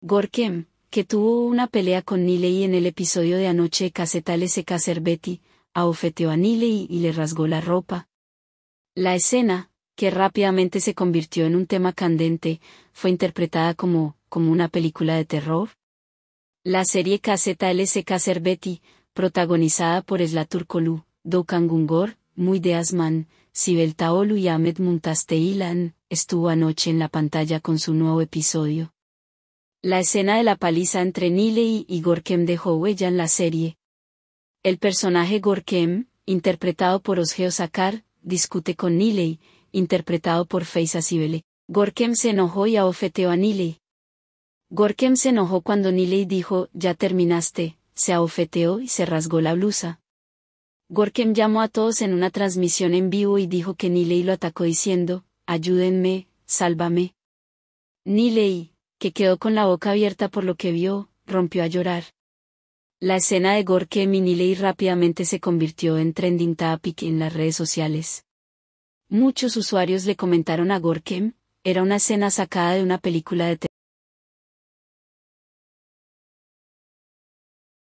Gorkem, que tuvo una pelea con Niley en el episodio de anoche de se betty abofeteó a Niley y le rasgó la ropa. La escena, que rápidamente se convirtió en un tema candente, fue interpretada como, como una película de terror. La serie S. betty protagonizada por Esla Turkolu, Dokan Gungor, de Asman, Sibel Taolu y Ahmed Muntasteilan, estuvo anoche en la pantalla con su nuevo episodio. La escena de la paliza entre niley y Gorkem dejó huella en la serie. El personaje Gorkem, interpretado por Osgeo Sakar, discute con niley interpretado por Feisa Sibele. Gorkem se enojó y abofeteó a niley Gorkem se enojó cuando niley dijo, ya terminaste, se abofeteó y se rasgó la blusa. Gorkem llamó a todos en una transmisión en vivo y dijo que Niley lo atacó diciendo, ayúdenme, sálvame. Niley, que quedó con la boca abierta por lo que vio, rompió a llorar. La escena de Gorky Minilei rápidamente se convirtió en trending topic en las redes sociales. Muchos usuarios le comentaron a Gorkem, era una escena sacada de una película de